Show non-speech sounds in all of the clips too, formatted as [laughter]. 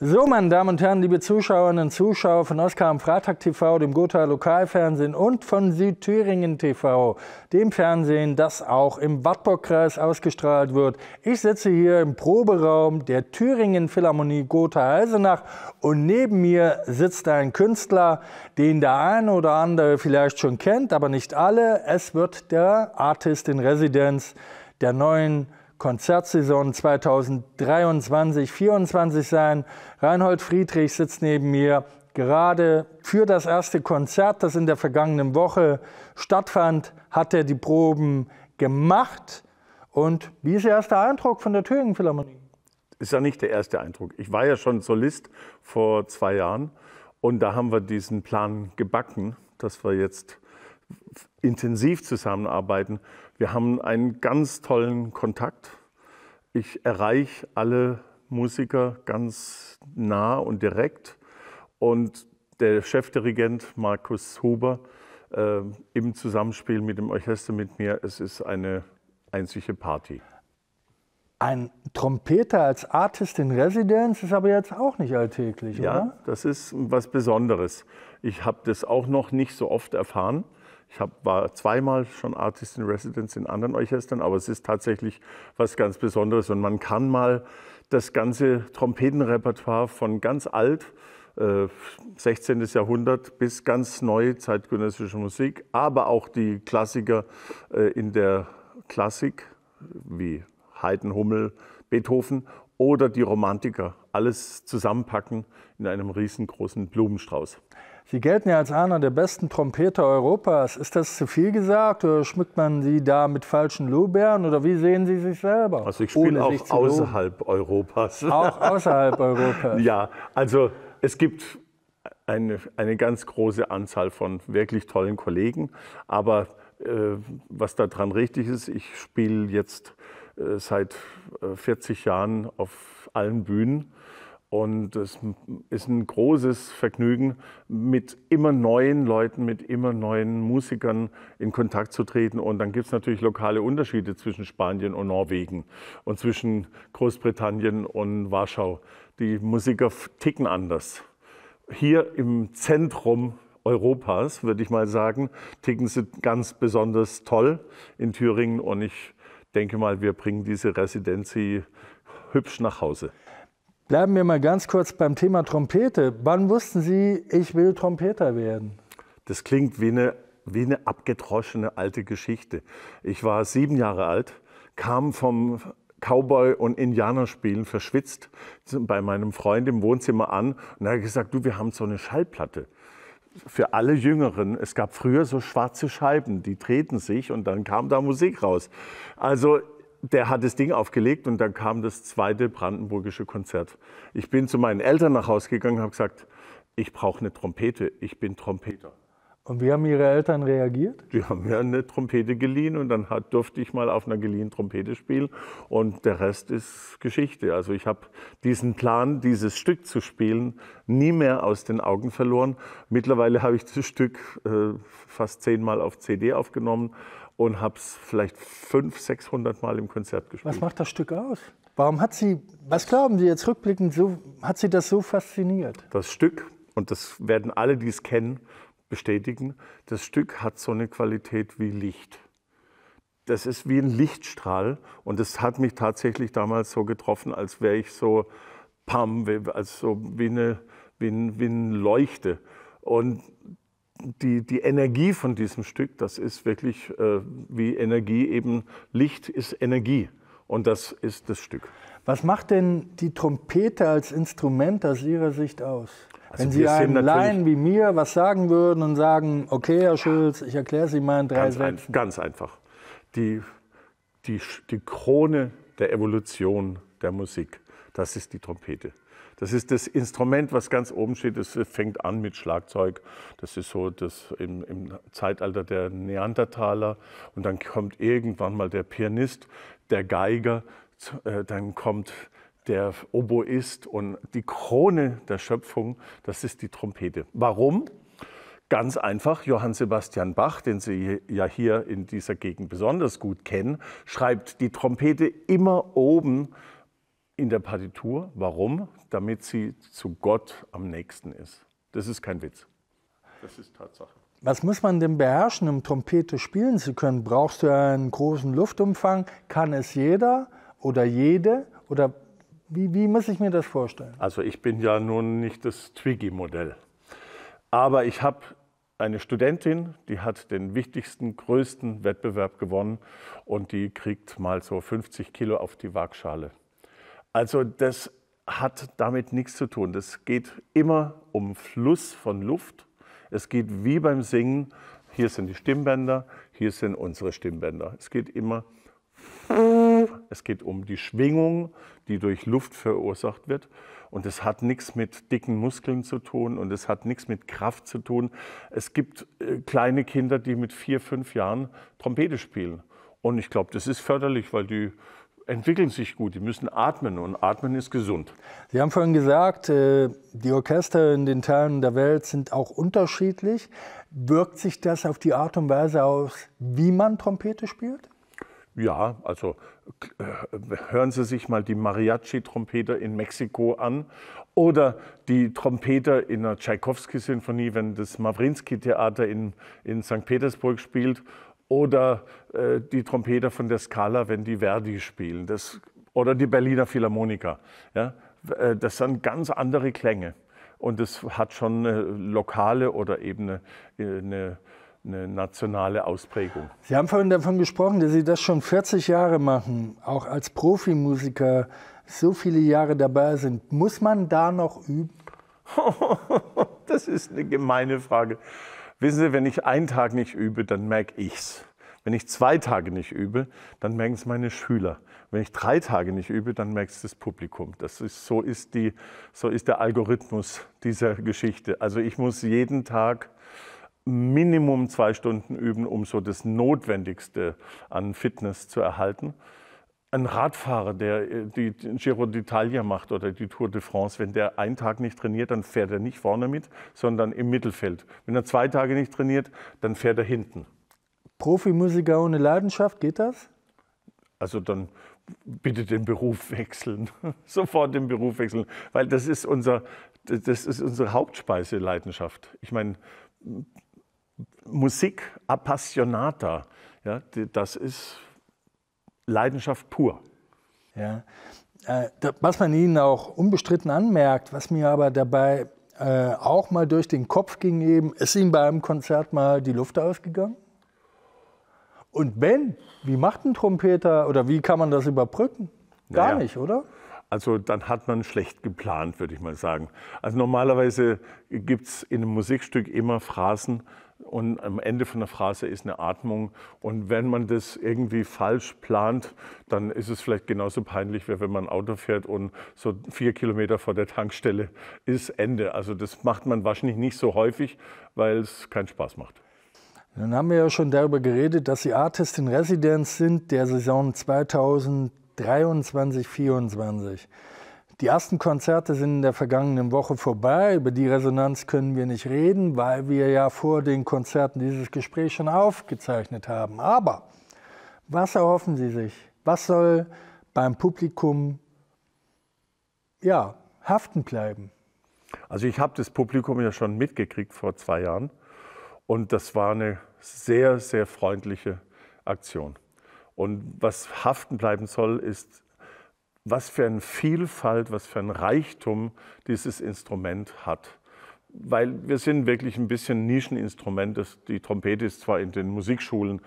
So, meine Damen und Herren, liebe Zuschauerinnen und Zuschauer von Oskar am Freitag TV, dem Gotha Lokalfernsehen und von Südthüringen TV, dem Fernsehen, das auch im Wattbockkreis ausgestrahlt wird. Ich sitze hier im Proberaum der Thüringen Philharmonie Gotha-Eisenach und neben mir sitzt ein Künstler, den der eine oder andere vielleicht schon kennt, aber nicht alle. Es wird der Artist in Residenz der neuen Konzertsaison 2023 2024 sein. Reinhold Friedrich sitzt neben mir, gerade für das erste Konzert, das in der vergangenen Woche stattfand, hat er die Proben gemacht. Und wie ist Ihr erster Eindruck von der Thüringen Philharmonie? Ist ja nicht der erste Eindruck. Ich war ja schon Solist vor zwei Jahren und da haben wir diesen Plan gebacken, dass wir jetzt intensiv zusammenarbeiten. Wir haben einen ganz tollen Kontakt. Ich erreiche alle Musiker ganz nah und direkt. Und der Chefdirigent Markus Huber äh, im Zusammenspiel mit dem Orchester mit mir, es ist eine einzige Party. Ein Trompeter als Artist in Residence ist aber jetzt auch nicht alltäglich, ja, oder? Ja, das ist was Besonderes. Ich habe das auch noch nicht so oft erfahren. Ich hab, war zweimal schon Artist in Residence in anderen Orchestern, aber es ist tatsächlich was ganz Besonderes. Und man kann mal das ganze Trompetenrepertoire von ganz alt, äh, 16. Jahrhundert, bis ganz neue zeitgenössische Musik, aber auch die Klassiker äh, in der Klassik, wie Haydn, Hummel, Beethoven oder die Romantiker, alles zusammenpacken in einem riesengroßen Blumenstrauß. Sie gelten ja als einer der besten Trompeter Europas. Ist das zu viel gesagt oder schmückt man Sie da mit falschen Lobären oder wie sehen Sie sich selber? Also ich spiele auch außerhalb loben. Europas. Auch außerhalb [laughs] Europas. ja, also es gibt eine, eine ganz große Anzahl von wirklich tollen Kollegen, aber äh, was daran richtig ist, ich spiele jetzt äh, seit 40 äh, Jahren auf allen Bühnen und es ist ein großes Vergnügen, mit immer neuen Leuten, mit immer neuen Musikern in Kontakt zu treten. Und dann gibt es natürlich lokale Unterschiede zwischen Spanien und Norwegen und zwischen Großbritannien und Warschau. Die Musiker ticken anders. Hier im Zentrum Europas, würde ich mal sagen, ticken sie ganz besonders toll in Thüringen. Und ich denke mal, wir bringen diese Residenz hübsch nach Hause. Bleiben wir mal ganz kurz beim Thema Trompete. Wann wussten Sie, ich will Trompeter werden? Das klingt wie eine, wie eine abgedroschene alte Geschichte. Ich war sieben Jahre alt, kam vom Cowboy- und Indianerspielen verschwitzt bei meinem Freund im Wohnzimmer an und er hat gesagt, du, wir haben so eine Schallplatte. Für alle Jüngeren, es gab früher so schwarze Scheiben, die drehten sich und dann kam da Musik raus. Also der hat das Ding aufgelegt und dann kam das zweite brandenburgische Konzert. Ich bin zu meinen Eltern nach Hause gegangen und habe gesagt, ich brauche eine Trompete, ich bin Trompeter. Und wie haben Ihre Eltern reagiert? Die haben mir eine Trompete geliehen und dann hat, durfte ich mal auf einer geliehenen Trompete spielen und der Rest ist Geschichte. Also ich habe diesen Plan, dieses Stück zu spielen, nie mehr aus den Augen verloren. Mittlerweile habe ich das Stück äh, fast zehnmal auf CD aufgenommen und habe es vielleicht 500, 600 Mal im Konzert gespielt. Was macht das Stück aus? Warum hat sie, was glauben Sie jetzt rückblickend, so, hat sie das so fasziniert? Das Stück, und das werden alle, die es kennen, bestätigen, das Stück hat so eine Qualität wie Licht. Das ist wie ein Lichtstrahl und das hat mich tatsächlich damals so getroffen, als wäre ich so, pam, als so wie eine, wie, ein, wie eine Leuchte. Und die, die Energie von diesem Stück, das ist wirklich äh, wie Energie eben, Licht ist Energie und das ist das Stück. Was macht denn die Trompete als Instrument aus Ihrer Sicht aus? Also Wenn Sie einem Laien wie mir was sagen würden und sagen, okay, Herr Schulz, ich erkläre Sie mal in drei ganz Sätzen. Ein, ganz einfach. Die, die, die Krone der Evolution der Musik, das ist die Trompete. Das ist das Instrument, was ganz oben steht. Das fängt an mit Schlagzeug. Das ist so das im, im Zeitalter der Neandertaler. Und dann kommt irgendwann mal der Pianist, der Geiger, äh, dann kommt der Oboist und die Krone der Schöpfung, das ist die Trompete. Warum? Ganz einfach, Johann Sebastian Bach, den Sie ja hier in dieser Gegend besonders gut kennen, schreibt die Trompete immer oben in der Partitur. Warum? Damit sie zu Gott am nächsten ist. Das ist kein Witz. Das ist Tatsache. Was muss man denn beherrschen, um Trompete spielen zu können? Brauchst du einen großen Luftumfang? Kann es jeder oder jede? Oder wie, wie muss ich mir das vorstellen? Also ich bin ja nun nicht das Twiggy-Modell. Aber ich habe eine Studentin, die hat den wichtigsten, größten Wettbewerb gewonnen und die kriegt mal so 50 Kilo auf die Waagschale. Also das hat damit nichts zu tun. Das geht immer um Fluss von Luft. Es geht wie beim Singen. Hier sind die Stimmbänder, hier sind unsere Stimmbänder. Es geht immer, es geht um die Schwingung, die durch Luft verursacht wird. Und es hat nichts mit dicken Muskeln zu tun und es hat nichts mit Kraft zu tun. Es gibt äh, kleine Kinder, die mit vier, fünf Jahren Trompete spielen. Und ich glaube, das ist förderlich, weil die entwickeln sich gut, die müssen atmen und atmen ist gesund. Sie haben vorhin gesagt, äh, die Orchester in den Teilen der Welt sind auch unterschiedlich. Wirkt sich das auf die Art und Weise aus, wie man Trompete spielt? Ja, also äh, hören Sie sich mal die Mariachi-Trompeter in Mexiko an oder die Trompeter in der Tschaikowski-Sinfonie, wenn das mavrinsky theater in, in St. Petersburg spielt oder äh, die Trompeter von der Scala, wenn die Verdi spielen, das, oder die Berliner Philharmoniker. Ja? Äh, das sind ganz andere Klänge und das hat schon eine lokale oder eben eine, äh, eine, eine nationale Ausprägung. Sie haben vorhin davon gesprochen, dass Sie das schon 40 Jahre machen, auch als Profimusiker so viele Jahre dabei sind. Muss man da noch üben? [laughs] das ist eine gemeine Frage. Wissen Sie, wenn ich einen Tag nicht übe, dann merke ich's. Wenn ich zwei Tage nicht übe, dann merken es meine Schüler. Wenn ich drei Tage nicht übe, dann merkt es das Publikum. Das ist, so, ist die, so ist der Algorithmus dieser Geschichte. Also ich muss jeden Tag Minimum zwei Stunden üben, um so das Notwendigste an Fitness zu erhalten ein Radfahrer, der äh, die Giro d'Italia macht oder die Tour de France, wenn der einen Tag nicht trainiert, dann fährt er nicht vorne mit, sondern im Mittelfeld. Wenn er zwei Tage nicht trainiert, dann fährt er hinten. Profimusiker ohne Leidenschaft, geht das? Also dann bitte den Beruf wechseln, [laughs] sofort den Beruf wechseln, weil das ist, unser, das ist unsere Hauptspeiseleidenschaft. Ich meine, Musik appassionata, ja, das ist Leidenschaft pur. Ja. Äh, was man Ihnen auch unbestritten anmerkt, was mir aber dabei äh, auch mal durch den Kopf ging eben, ist Ihnen bei einem Konzert mal die Luft ausgegangen? Und wenn, wie macht ein Trompeter oder wie kann man das überbrücken? Gar naja. nicht, oder? Also dann hat man schlecht geplant, würde ich mal sagen. Also normalerweise gibt es in einem Musikstück immer Phrasen, und am Ende von der Phrase ist eine Atmung. Und wenn man das irgendwie falsch plant, dann ist es vielleicht genauso peinlich, wie wenn man Auto fährt und so vier Kilometer vor der Tankstelle ist Ende. Also das macht man wahrscheinlich nicht so häufig, weil es keinen Spaß macht. Dann haben wir ja schon darüber geredet, dass Sie Artist in Residence sind der Saison 2023 2024. Die ersten Konzerte sind in der vergangenen Woche vorbei. Über die Resonanz können wir nicht reden, weil wir ja vor den Konzerten dieses Gespräch schon aufgezeichnet haben. Aber was erhoffen Sie sich? Was soll beim Publikum ja, haften bleiben? Also ich habe das Publikum ja schon mitgekriegt vor zwei Jahren und das war eine sehr, sehr freundliche Aktion. Und was haften bleiben soll, ist was für eine Vielfalt, was für ein Reichtum dieses Instrument hat. Weil wir sind wirklich ein bisschen Nischeninstrument. Die Trompete ist zwar in den Musikschulen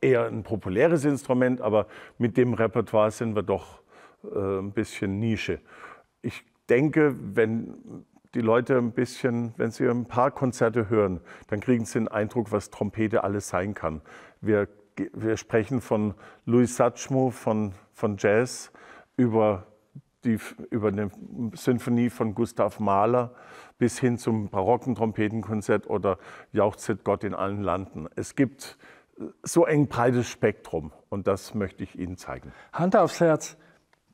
äh, eher ein populäres Instrument, aber mit dem Repertoire sind wir doch äh, ein bisschen Nische. Ich denke, wenn die Leute ein bisschen, wenn sie ein paar Konzerte hören, dann kriegen sie den Eindruck, was Trompete alles sein kann. Wir, wir sprechen von Louis Satchmo, von, von Jazz, über, die, über eine Sinfonie von Gustav Mahler bis hin zum barocken Trompetenkonzert oder Jauchzet Gott in allen Landen. Es gibt äh, so ein breites Spektrum und das möchte ich Ihnen zeigen. Hand aufs Herz,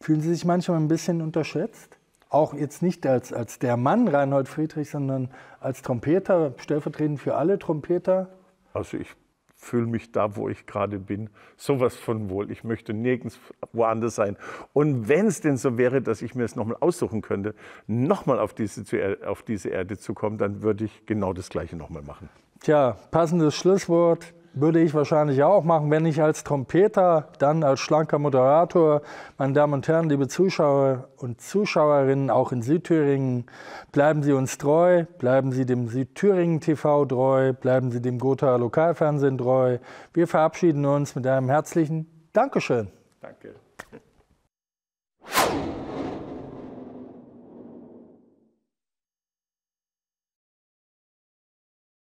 fühlen Sie sich manchmal ein bisschen unterschätzt? Auch jetzt nicht als, als der Mann Reinhold Friedrich, sondern als Trompeter, stellvertretend für alle Trompeter? Also ich fühle mich da, wo ich gerade bin, sowas von wohl. Ich möchte nirgends woanders sein. Und wenn es denn so wäre, dass ich mir es nochmal aussuchen könnte, nochmal auf diese, auf diese Erde zu kommen, dann würde ich genau das Gleiche nochmal machen. Tja, passendes Schlusswort würde ich wahrscheinlich auch machen, wenn ich als Trompeter, dann als schlanker Moderator, meine Damen und Herren, liebe Zuschauer und Zuschauerinnen, auch in Südthüringen, bleiben Sie uns treu, bleiben Sie dem Südthüringen TV treu, bleiben Sie dem Gothaer Lokalfernsehen treu. Wir verabschieden uns mit einem herzlichen Dankeschön. Danke.